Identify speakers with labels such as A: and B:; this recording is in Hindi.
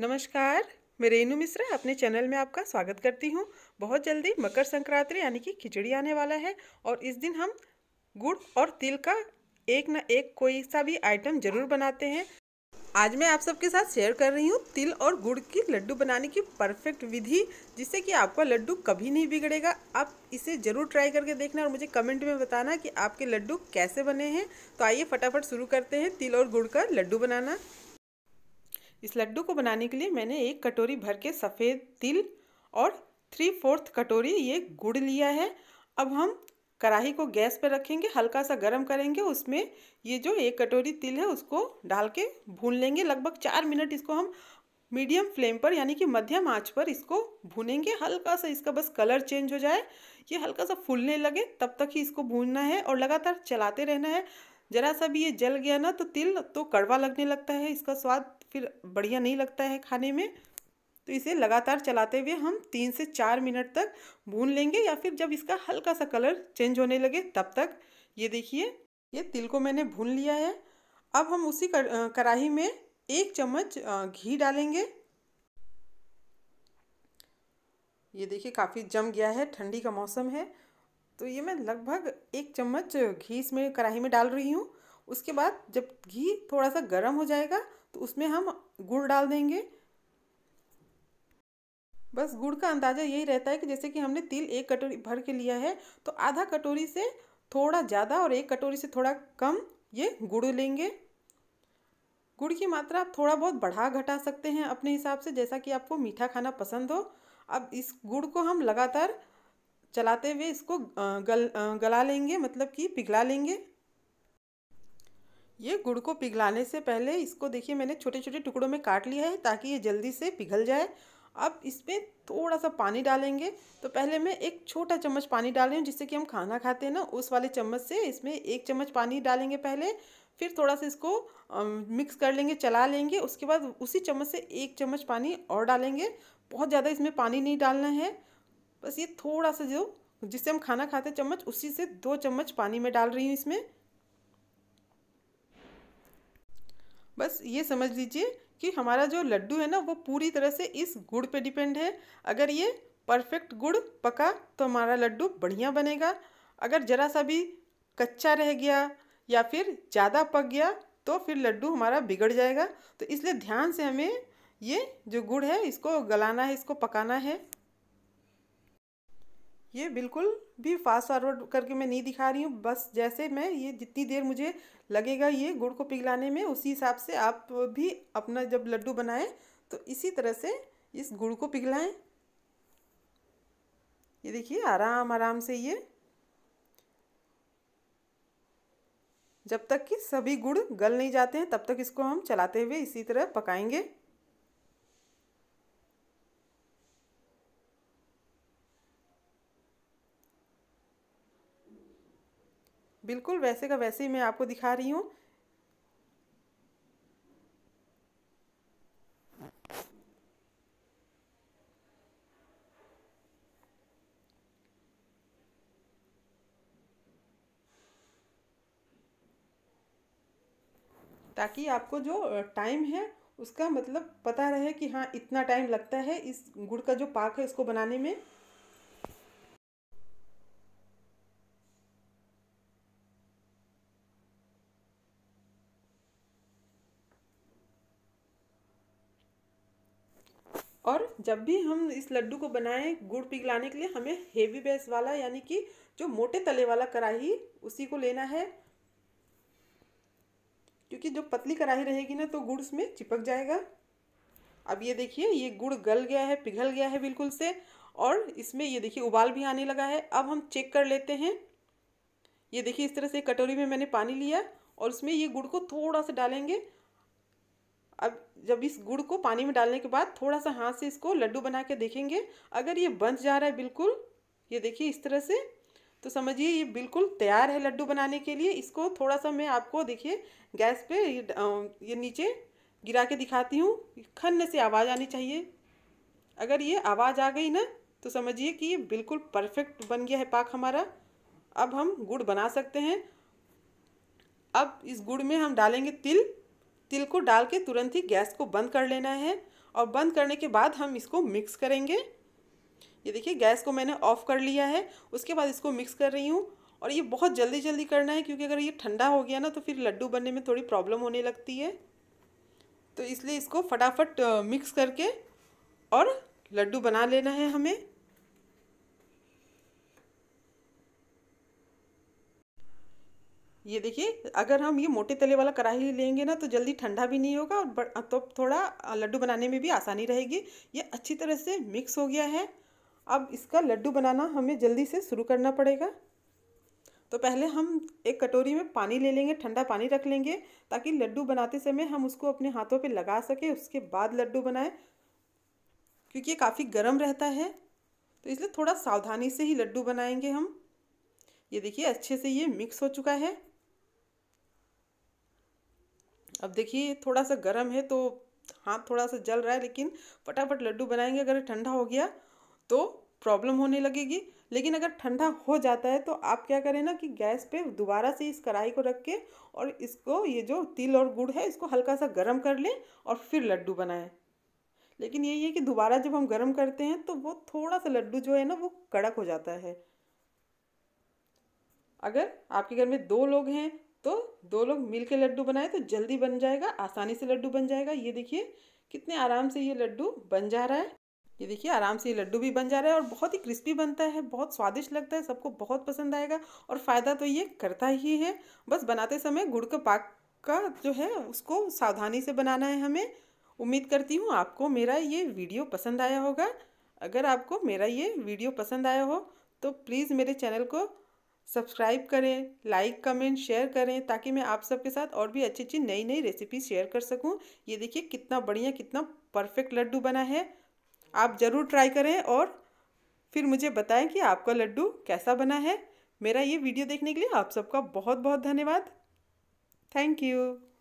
A: नमस्कार मैं रेनू मिश्रा अपने चैनल में आपका स्वागत करती हूँ बहुत जल्दी मकर संक्रांति यानी कि खिचड़ी आने वाला है और इस दिन हम गुड़ और तिल का एक ना एक कोई सा भी आइटम जरूर बनाते हैं आज मैं आप सबके साथ शेयर कर रही हूँ तिल और गुड़ की लड्डू बनाने की परफेक्ट विधि जिससे कि आपका लड्डू कभी नहीं बिगड़ेगा आप इसे ज़रूर ट्राई करके देखना और मुझे कमेंट में बताना कि आपके लड्डू कैसे बने हैं तो आइए फटाफट शुरू करते हैं तिल और गुड़ का लड्डू बनाना इस लड्डू को बनाने के लिए मैंने एक कटोरी भर के सफ़ेद तिल और थ्री फोर्थ कटोरी ये गुड़ लिया है अब हम कढ़ाई को गैस पर रखेंगे हल्का सा गर्म करेंगे उसमें ये जो एक कटोरी तिल है उसको डाल के भून लेंगे लगभग चार मिनट इसको हम मीडियम फ्लेम पर यानी कि मध्यम आंच पर इसको भूनेंगे हल्का सा इसका बस कलर चेंज हो जाए ये हल्का सा फूलने लगे तब तक ही इसको भूनना है और लगातार चलाते रहना है ज़रा सा भी ये जल गया ना तो तिल तो कड़वा लगने लगता है इसका स्वाद फिर बढ़िया नहीं लगता है खाने में तो इसे लगातार चलाते हुए हम तीन से चार मिनट तक भून लेंगे या फिर जब इसका हल्का सा कलर चेंज होने लगे तब तक ये देखिए ये तिल को मैंने भून लिया है अब हम उसी कर, कढ़ाई में एक चम्मच घी डालेंगे ये देखिए काफ़ी जम गया है ठंडी का मौसम है तो ये मैं लगभग एक चम्मच घी इसमें कढ़ाई में डाल रही हूँ उसके बाद जब घी थोड़ा सा गर्म हो जाएगा तो उसमें हम गुड़ डाल देंगे बस गुड़ का अंदाज़ा यही रहता है कि जैसे कि हमने तिल एक कटोरी भर के लिया है तो आधा कटोरी से थोड़ा ज़्यादा और एक कटोरी से थोड़ा कम ये गुड़ लेंगे गुड़ की मात्रा आप थोड़ा बहुत बढ़ा घटा सकते हैं अपने हिसाब से जैसा कि आपको मीठा खाना पसंद हो अब इस गुड़ को हम लगातार चलाते हुए इसको गल गला लेंगे मतलब कि पिघला लेंगे ये गुड़ को पिघलाने से पहले इसको देखिए मैंने छोटे छोटे टुकड़ों में काट लिया है ताकि ये जल्दी से पिघल जाए अब इसमें थोड़ा सा पानी डालेंगे तो पहले मैं एक छोटा चम्मच पानी डाल रही हूँ जिससे कि हम खाना खाते हैं ना उस वाले चम्मच से इसमें एक चम्मच पानी डालेंगे पहले फिर थोड़ा सा इसको मिक्स कर लेंगे चला लेंगे उसके बाद उसी चम्मच से एक चम्मच पानी और डालेंगे बहुत ज़्यादा इसमें पानी नहीं डालना है बस ये थोड़ा सा जो जिससे हम खाना खाते चम्मच उसी से दो चम्मच पानी में डाल रही हूँ इसमें बस ये समझ लीजिए कि हमारा जो लड्डू है ना वो पूरी तरह से इस गुड़ पे डिपेंड है अगर ये परफेक्ट गुड़ पका तो हमारा लड्डू बढ़िया बनेगा अगर ज़रा सा भी कच्चा रह गया या फिर ज़्यादा पक गया तो फिर लड्डू हमारा बिगड़ जाएगा तो इसलिए ध्यान से हमें ये जो गुड़ है इसको गलाना है इसको पकाना है ये बिल्कुल भी फास्ट फॉरवर्ड करके मैं नहीं दिखा रही हूँ बस जैसे मैं ये जितनी देर मुझे लगेगा ये गुड़ को पिघलाने में उसी हिसाब से आप भी अपना जब लड्डू बनाएं तो इसी तरह से इस गुड़ को पिघलाएं ये देखिए आराम आराम से ये जब तक कि सभी गुड़ गल नहीं जाते हैं तब तक इसको हम चलाते हुए इसी तरह पकाएंगे बिल्कुल वैसे का वैसे ही मैं आपको दिखा रही हूँ ताकि आपको जो टाइम है उसका मतलब पता रहे कि हाँ इतना टाइम लगता है इस गुड़ का जो पाक है इसको बनाने में और जब भी हम इस लड्डू को बनाएं गुड़ पिघलाने के लिए हमें हेवी बेस वाला यानी कि जो मोटे तले वाला कढ़ाई उसी को लेना है क्योंकि जो पतली कढ़ाई रहेगी ना तो गुड़ उसमें चिपक जाएगा अब ये देखिए ये गुड़ गल गया है पिघल गया है बिल्कुल से और इसमें ये देखिए उबाल भी आने लगा है अब हम चेक कर लेते हैं ये देखिए इस तरह से कटोरी में मैंने पानी लिया और उसमें ये गुड़ को थोड़ा सा डालेंगे अब जब इस गुड़ को पानी में डालने के बाद थोड़ा सा हाथ से इसको लड्डू बना के देखेंगे अगर ये बंध जा रहा है बिल्कुल ये देखिए इस तरह से तो समझिए ये बिल्कुल तैयार है लड्डू बनाने के लिए इसको थोड़ा सा मैं आपको देखिए गैस पे ये, ये नीचे गिरा के दिखाती हूँ खन से आवाज़ आनी चाहिए अगर ये आवाज़ आ गई ना तो समझिए कि ये बिल्कुल परफेक्ट बन गया है पाक हमारा अब हम गुड़ बना सकते हैं अब इस गुड़ में हम डालेंगे तिल तिल को डाल के तुरंत ही गैस को बंद कर लेना है और बंद करने के बाद हम इसको मिक्स करेंगे ये देखिए गैस को मैंने ऑफ़ कर लिया है उसके बाद इसको मिक्स कर रही हूँ और ये बहुत जल्दी जल्दी करना है क्योंकि अगर ये ठंडा हो गया ना तो फिर लड्डू बनने में थोड़ी प्रॉब्लम होने लगती है तो इसलिए इसको फटाफट मिक्स करके और लड्डू बना लेना है हमें ये देखिए अगर हम ये मोटे तले वाला कढ़ाई लेंगे ना तो जल्दी ठंडा भी नहीं होगा और तो थोड़ा लड्डू बनाने में भी आसानी रहेगी ये अच्छी तरह से मिक्स हो गया है अब इसका लड्डू बनाना हमें जल्दी से शुरू करना पड़ेगा तो पहले हम एक कटोरी में पानी ले लेंगे ठंडा पानी रख लेंगे ताकि लड्डू बनाते समय हम उसको अपने हाथों पर लगा सकें उसके बाद लड्डू बनाएँ क्योंकि ये काफ़ी गर्म रहता है तो इसलिए थोड़ा सावधानी से ही लड्डू बनाएंगे हम ये देखिए अच्छे से ये मिक्स हो चुका है अब देखिए थोड़ा सा गर्म है तो हाथ थोड़ा सा जल रहा है लेकिन फटाफट लड्डू बनाएंगे अगर ठंडा हो गया तो प्रॉब्लम होने लगेगी लेकिन अगर ठंडा हो जाता है तो आप क्या करें ना कि गैस पे दोबारा से इस कढ़ाई को रख के और इसको ये जो तिल और गुड़ है इसको हल्का सा गर्म कर लें और फिर लड्डू बनाएं लेकिन यही है कि दोबारा जब हम गर्म करते हैं तो वो थोड़ा सा लड्डू जो है ना वो कड़क हो जाता है अगर आपके घर में दो लोग हैं तो दो लोग मिल के लड्डू बनाए तो जल्दी बन जाएगा आसानी से लड्डू बन जाएगा ये देखिए कितने आराम से ये लड्डू बन जा रहा है ये देखिए आराम से ये लड्डू भी बन जा रहा है और बहुत ही क्रिस्पी बनता है बहुत स्वादिष्ट लगता है सबको बहुत पसंद आएगा और फ़ायदा तो ये करता ही है बस बनाते समय गुड़ का पाक का जो है उसको सावधानी से बनाना है हमें उम्मीद करती हूँ आपको मेरा ये वीडियो पसंद आया होगा अगर आपको मेरा ये वीडियो पसंद आया हो तो प्लीज़ मेरे चैनल को सब्सक्राइब करें लाइक कमेंट शेयर करें ताकि मैं आप सबके साथ और भी अच्छी अच्छी नई नई रेसिपी शेयर कर सकूं ये देखिए कितना बढ़िया कितना परफेक्ट लड्डू बना है आप ज़रूर ट्राई करें और फिर मुझे बताएं कि आपका लड्डू कैसा बना है मेरा ये वीडियो देखने के लिए आप सबका बहुत बहुत धन्यवाद थैंक यू